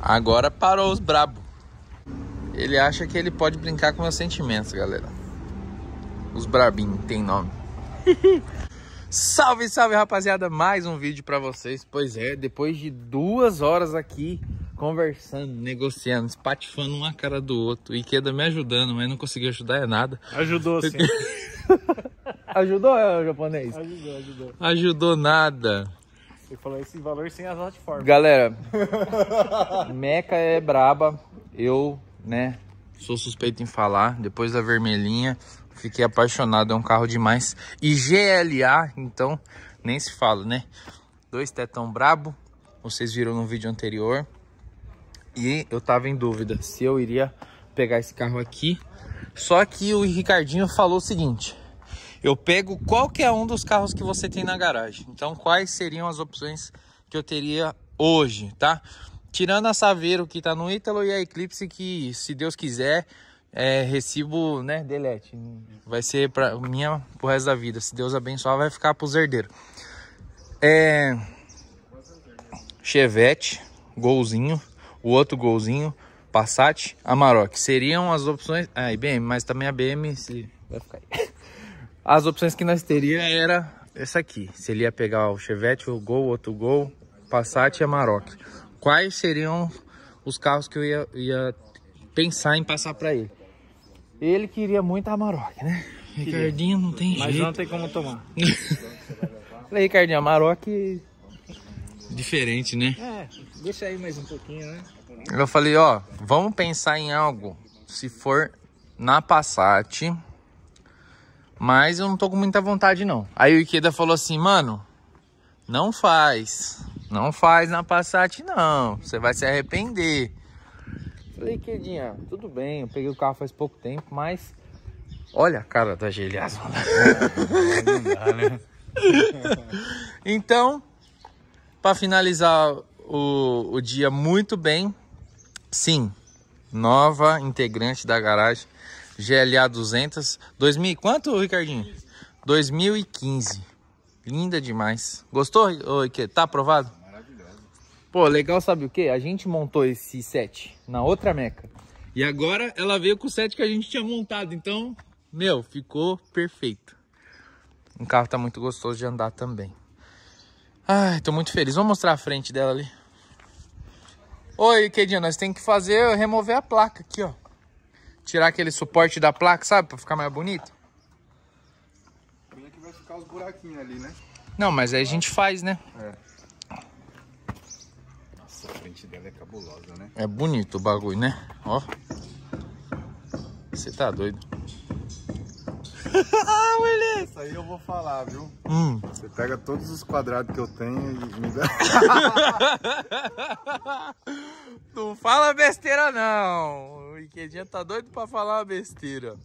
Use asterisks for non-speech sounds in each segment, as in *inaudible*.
Agora parou os brabo. Ele acha que ele pode brincar com meus sentimentos, galera. Os brabinhos, tem nome. *laughs* salve, salve, rapaziada. Mais um vídeo pra vocês. Pois é, depois de duas horas aqui conversando, negociando, espatifando uma cara do outro. E Ikeda me ajudando, mas não conseguiu ajudar é nada. Ajudou sim. *laughs* ajudou, é, japonês? Ajudou, ajudou. Ajudou nada. Ele falou esse valor sem as plataformas. Galera, *laughs* Meca é braba. Eu, né, sou suspeito em falar. Depois da vermelhinha, fiquei apaixonado. É um carro demais. E GLA, então, nem se fala, né? Dois tetão brabo. Vocês viram no vídeo anterior. E eu tava em dúvida se eu iria pegar esse carro aqui. Só que o Ricardinho falou o seguinte eu pego qualquer um dos carros que você tem na garagem. Então, quais seriam as opções que eu teria hoje, tá? Tirando a Saveiro que tá no Ítalo e a Eclipse que, se Deus quiser, é, recibo, né, delete. Vai ser para minha pro resto da vida. Se Deus abençoar, vai ficar pros herdeiros. É... Chevette, Golzinho, o outro Golzinho, Passat, Amarok. Seriam as opções... Ah, IBM, BM, mas também a BM se... vai ficar aí. As opções que nós teria era essa aqui. Se ele ia pegar o Chevette, o Gol, outro Gol, Passat e Amarok. Quais seriam os carros que eu ia, ia pensar em passar para ele? Ele queria muito a Amarok, né? Ricardinho não tem Mas jeito. não tem como tomar. *laughs* Falei, Ricardinho, Amarok... Diferente, né? É, deixa aí mais um pouquinho, né? Eu falei, ó, vamos pensar em algo. Se for na Passat, mas eu não tô com muita vontade, não. Aí o Ikeda falou assim, mano, não faz. Não faz na Passat, não. Você vai se arrepender. Falei, Ikedinha, tudo bem. Eu peguei o carro faz pouco tempo, mas... Olha a cara da Gelias. né? então, para finalizar o, o dia muito bem, sim, nova integrante da garagem GLA 200. 2000 quanto, Ricardinho? 2015. Linda demais. Gostou, que Tá aprovado? Pô, legal sabe o que? A gente montou esse set na outra meca. E agora ela veio com o set que a gente tinha montado. Então, meu, ficou perfeito. O carro tá muito gostoso de andar também. Ai, tô muito feliz. Vamos mostrar a frente dela ali. Oi, Kedinha, nós temos que fazer, remover a placa aqui, ó tirar aquele suporte da placa, sabe? Pra ficar mais bonito. Como é que vai ficar os buraquinhos ali, né? Não, mas aí a gente faz, né? É. Nossa, a frente dela é cabulosa, né? É bonito o bagulho, né? Ó. Você tá doido. *laughs* ah, Willis! Isso aí eu vou falar, viu? Hum. Você pega todos os quadrados que eu tenho e me dá. *laughs* não fala besteira, não. Quedinha tá doido pra falar uma besteira.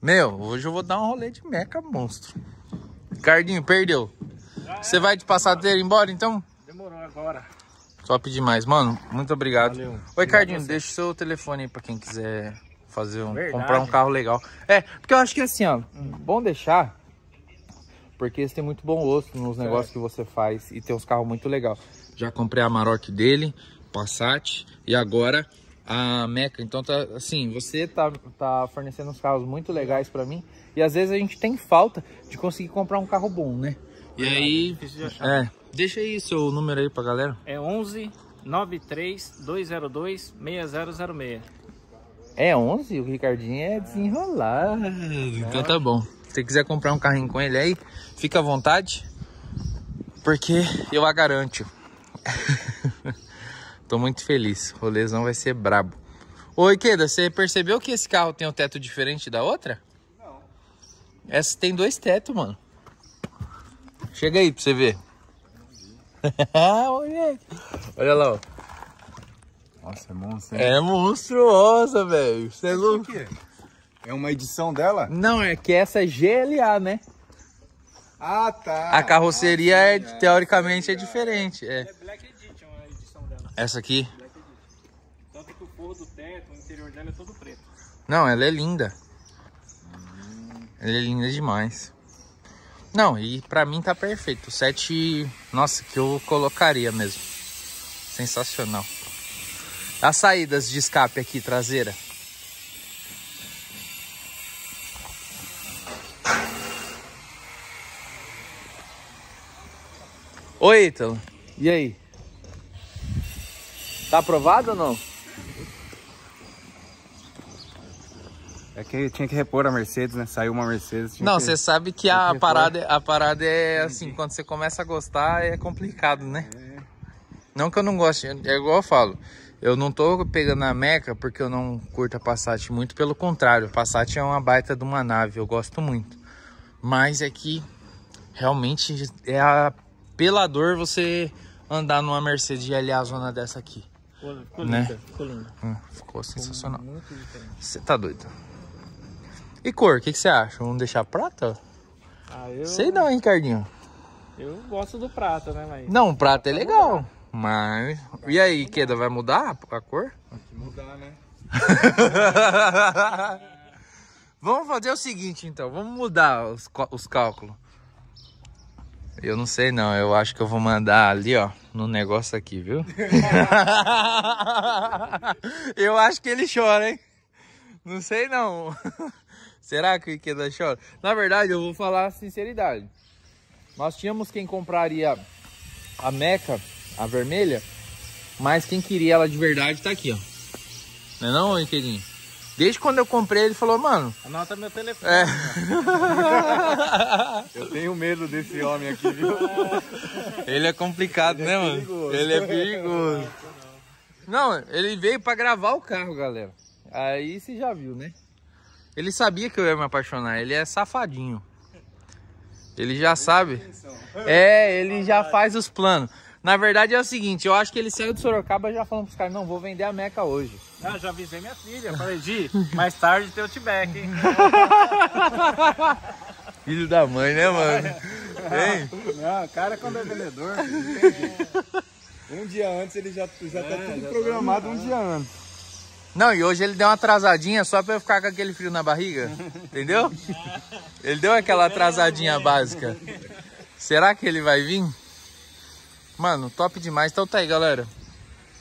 Meu, hoje eu vou dar um rolê de meca monstro. Cardinho, perdeu. Você é. vai de passadeira embora então? Demorou agora. Top demais, mano. Muito obrigado. Valeu. Oi, Cardinho, deixa o seu telefone aí pra quem quiser fazer um. comprar um carro legal. É, porque eu acho que assim, ó, hum. bom deixar. Porque você tem muito bom osso nos é. negócios que você faz e tem uns carros muito legal. Já comprei a Maroc dele, Passat, e agora a Meca. Então, tá, assim, você tá, tá fornecendo uns carros muito legais para mim. E às vezes a gente tem falta de conseguir comprar um carro bom, né? E aí, é, é, deixa aí seu número aí pra galera. É 11 93 202 6006. É 11? O Ricardinho é desenrolado. É. Então tá bom. Se quiser comprar um carrinho com ele aí, fica à vontade. Porque eu a garanto. *laughs* Tô muito feliz. O rolezão vai ser brabo. Oi Queda, você percebeu que esse carro tem um teto diferente da outra? Não. Essa tem dois tetos, mano. Chega aí pra você ver. *laughs* Olha lá, ó. Nossa, é monstro, hein? É monstruosa, velho. Você é louco. É uma edição dela? Não, é que essa é GLA, né? Ah, tá. A carroceria, ah, é, é, teoricamente, é, é diferente. É. é essa aqui. Tanto que o forro do teto, o interior dela é todo preto. Não, ela é linda. Hum. Ela é linda demais. Não, e pra mim tá perfeito. sete nossa, que eu colocaria mesmo. Sensacional. As saídas de escape aqui, traseira. Oi, Ítalo. E aí? Tá aprovado ou não? É que tinha que repor a Mercedes, né? Saiu uma Mercedes. Não, você que... sabe que a parada, é- a parada é assim, quando você começa a gostar é complicado, né? É. Não que eu não goste, é, é igual eu falo. Eu não tô pegando a Meca porque eu não curto a Passat muito, pelo contrário, a Passat é uma baita de uma nave, eu gosto muito. Mas é que realmente é apelador você andar numa Mercedes e aliar a zona dessa aqui. Ficou, né? linda, ficou hum, linda. ficou sensacional. Você tá doido. E cor, o que você acha? Vamos deixar prata? Ah, eu... Sei não, hein, Cardinho? Eu gosto do prata, né, mas... Não, o prata é legal, mudar. mas... E aí, Queda, vai mudar a cor? mudar, né? *laughs* vamos fazer o seguinte, então. Vamos mudar os, os cálculos. Eu não sei não, eu acho que eu vou mandar ali, ó, no negócio aqui, viu? *laughs* eu acho que ele chora, hein? Não sei não. *laughs* Será que o Ikeda chora? Na verdade, eu vou falar a sinceridade. Nós tínhamos quem compraria a Meca, a vermelha, mas quem queria ela de verdade tá aqui, ó. Não é não, Ikedinho? Desde quando eu comprei, ele falou, mano. Anota meu telefone. É. eu tenho medo desse homem aqui, viu? Ele é complicado, ele é né, é mano? Ele é perigoso. Não, ele veio pra gravar o carro, galera. Aí você já viu, né? Ele sabia que eu ia me apaixonar, ele é safadinho. Ele já sabe. É, ele já faz os planos. Na verdade é o seguinte, eu acho que ele saiu de Sorocaba já falando pros caras, não, vou vender a Meca hoje. Ah, já avisei minha filha. Falei, Di, mais tarde tem o T-Back, hein? *laughs* Filho da mãe, né, mano? Hein? Não, o cara quando é vendedor, um dia antes ele já, já tá é, tá tudo já tá programado tá um dia antes. Não, e hoje ele deu uma atrasadinha só pra eu ficar com aquele frio na barriga, entendeu? Ele deu aquela atrasadinha básica. Será que ele vai vir? Mano, top demais. Então tá aí, galera.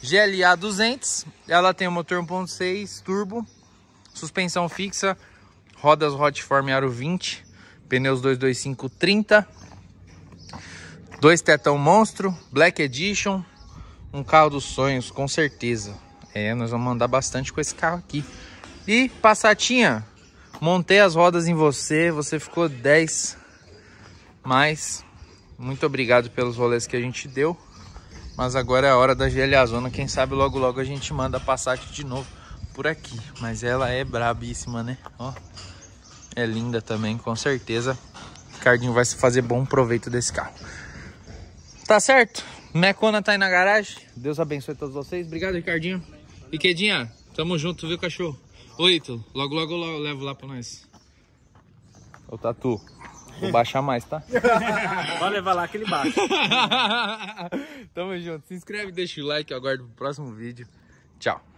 GLA 200, ela tem o motor 1.6 turbo, suspensão fixa, rodas Hotform aro 20, pneus 225 30, dois tetão monstro, Black Edition, um carro dos sonhos, com certeza. É, nós vamos mandar bastante com esse carro aqui. E Passatinha, montei as rodas em você, você ficou 10, mas muito obrigado pelos rolês que a gente deu. Mas agora é a hora da Zona. Quem sabe logo logo a gente manda a Passat de novo por aqui. Mas ela é brabíssima, né? Ó, é linda também, com certeza. Ricardinho vai se fazer bom proveito desse carro. Tá certo? Mecona tá aí na garagem. Deus abençoe todos vocês. Obrigado, Ricardinho. Quedinha, tamo junto, viu, cachorro? Oi, Ítalo, logo logo eu levo lá pra nós. Ô, Tatu. Vou baixar mais, tá? *laughs* Pode levar lá que ele baixa. *laughs* Tamo junto. Se inscreve, deixa o like. Eu aguardo pro próximo vídeo. Tchau.